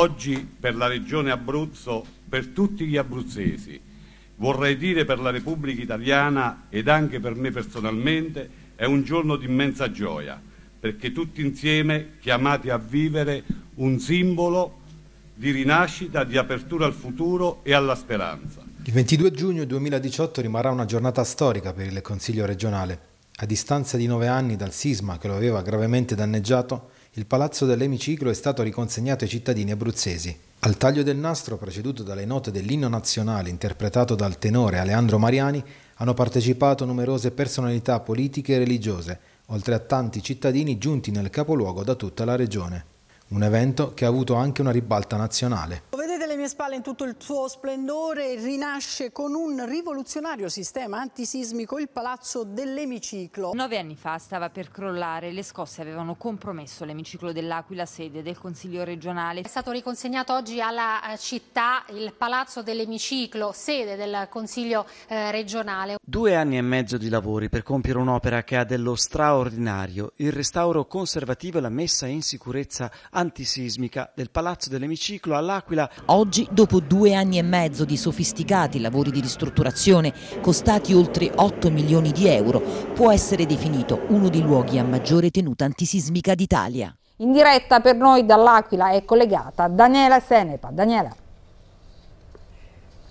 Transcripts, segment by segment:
oggi per la regione Abruzzo, per tutti gli abruzzesi, vorrei dire per la Repubblica Italiana ed anche per me personalmente, è un giorno di immensa gioia, perché tutti insieme chiamati a vivere un simbolo di rinascita, di apertura al futuro e alla speranza. Il 22 giugno 2018 rimarrà una giornata storica per il Consiglio regionale. A distanza di nove anni dal sisma che lo aveva gravemente danneggiato, il palazzo dell'emiciclo è stato riconsegnato ai cittadini abruzzesi. Al taglio del nastro, preceduto dalle note dell'inno nazionale interpretato dal tenore Aleandro Mariani, hanno partecipato numerose personalità politiche e religiose, oltre a tanti cittadini giunti nel capoluogo da tutta la regione. Un evento che ha avuto anche una ribalta nazionale mie spalle in tutto il suo splendore rinasce con un rivoluzionario sistema antisismico il Palazzo dell'Emiciclo. Nove anni fa stava per crollare, le scosse avevano compromesso l'Emiciclo dell'Aquila, sede del Consiglio regionale. È stato riconsegnato oggi alla eh, città il Palazzo dell'Emiciclo, sede del Consiglio eh, regionale. Due anni e mezzo di lavori per compiere un'opera che ha dello straordinario, il restauro conservativo e la messa in sicurezza antisismica del Palazzo dell'Emiciclo all'Aquila. Oggi Oggi, dopo due anni e mezzo di sofisticati lavori di ristrutturazione costati oltre 8 milioni di euro, può essere definito uno dei luoghi a maggiore tenuta antisismica d'Italia. In diretta per noi dall'Aquila è collegata Daniela Senepa. Daniela.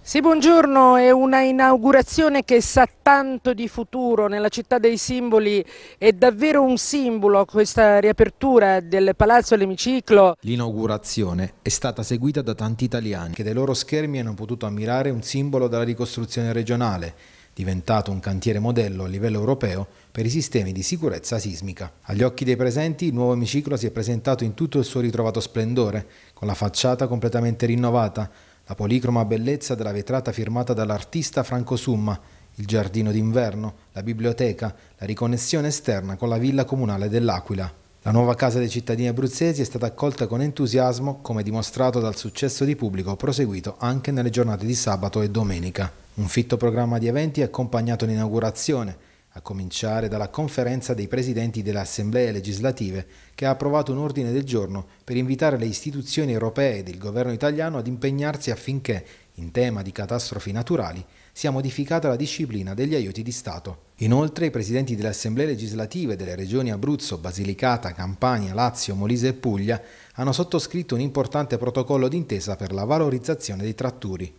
Sì, buongiorno, è una inaugurazione che sa tanto di futuro nella città dei simboli, è davvero un simbolo questa riapertura del Palazzo Lemiciclo. L'inaugurazione è stata seguita da tanti italiani che dai loro schermi hanno potuto ammirare un simbolo della ricostruzione regionale, diventato un cantiere modello a livello europeo per i sistemi di sicurezza sismica. Agli occhi dei presenti, il nuovo emiciclo si è presentato in tutto il suo ritrovato splendore, con la facciata completamente rinnovata, la policroma bellezza della vetrata firmata dall'artista Franco Summa, il giardino d'inverno, la biblioteca, la riconnessione esterna con la villa comunale dell'Aquila. La nuova casa dei cittadini abruzzesi è stata accolta con entusiasmo, come dimostrato dal successo di pubblico proseguito anche nelle giornate di sabato e domenica. Un fitto programma di eventi ha accompagnato l'inaugurazione, a cominciare dalla conferenza dei presidenti delle assemblee legislative che ha approvato un ordine del giorno per invitare le istituzioni europee ed il governo italiano ad impegnarsi affinché, in tema di catastrofi naturali, sia modificata la disciplina degli aiuti di Stato. Inoltre i presidenti delle assemblee legislative delle regioni Abruzzo, Basilicata, Campania, Lazio, Molise e Puglia hanno sottoscritto un importante protocollo d'intesa per la valorizzazione dei tratturi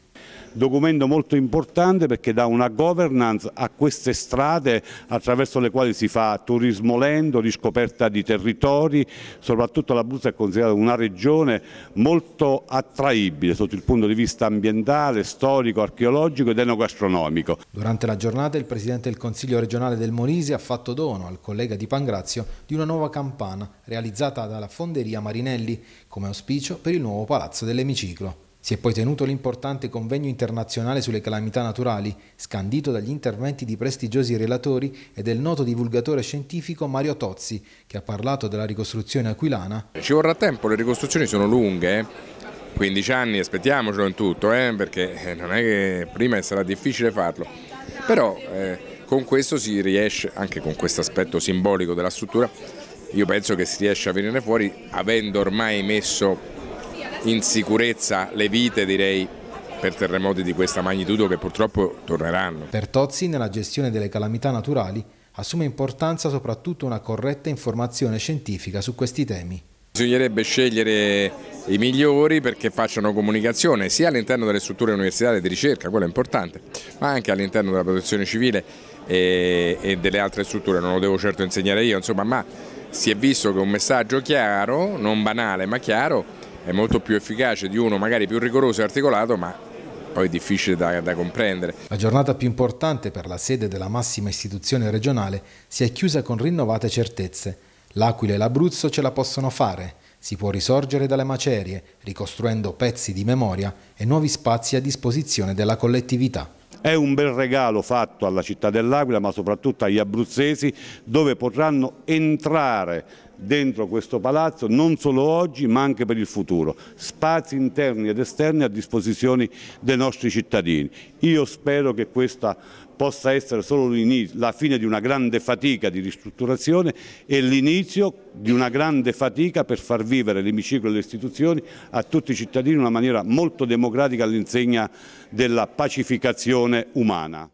documento molto importante perché dà una governance a queste strade attraverso le quali si fa turismo lento, riscoperta di territori, soprattutto l'Abruzzo è considerata una regione molto attraibile sotto il punto di vista ambientale, storico, archeologico ed enogastronomico. Durante la giornata il Presidente del Consiglio regionale del Molise ha fatto dono al collega di Pangrazio di una nuova campana realizzata dalla Fonderia Marinelli come auspicio per il nuovo Palazzo dell'Emiciclo. Si è poi tenuto l'importante convegno internazionale sulle calamità naturali, scandito dagli interventi di prestigiosi relatori e del noto divulgatore scientifico Mario Tozzi, che ha parlato della ricostruzione aquilana. Ci vorrà tempo, le ricostruzioni sono lunghe, 15 eh. anni, aspettiamocelo in tutto, eh, perché eh, non è che prima sarà difficile farlo, però eh, con questo si riesce, anche con questo aspetto simbolico della struttura, io penso che si riesce a venire fuori avendo ormai messo in sicurezza le vite direi per terremoti di questa magnitudo che purtroppo torneranno. Per Tozzi nella gestione delle calamità naturali assume importanza soprattutto una corretta informazione scientifica su questi temi. Bisognerebbe scegliere i migliori perché facciano comunicazione sia all'interno delle strutture universitarie di ricerca, quello è importante, ma anche all'interno della protezione civile e, e, delle altre strutture, non lo devo certo insegnare io, insomma, ma si è visto che un messaggio chiaro, non banale ma chiaro, è molto più efficace di uno magari più rigoroso e articolato, ma poi difficile da, da, comprendere. La giornata più importante per la sede della massima istituzione regionale si è chiusa con rinnovate certezze. L'Aquila e l'Abruzzo ce la possono fare, si può risorgere dalle macerie, ricostruendo pezzi di memoria e nuovi spazi a disposizione della collettività. È un bel regalo fatto alla città dell'Aquila ma soprattutto agli abruzzesi dove potranno entrare dentro questo palazzo non solo oggi ma anche per il futuro, spazi interni ed esterni a disposizione dei nostri cittadini. Io spero che questa possa essere solo la fine di una grande fatica di ristrutturazione e l'inizio di una grande fatica per far vivere l'emiciclo e le istituzioni a tutti i cittadini in una maniera molto democratica all'insegna della pacificazione umana.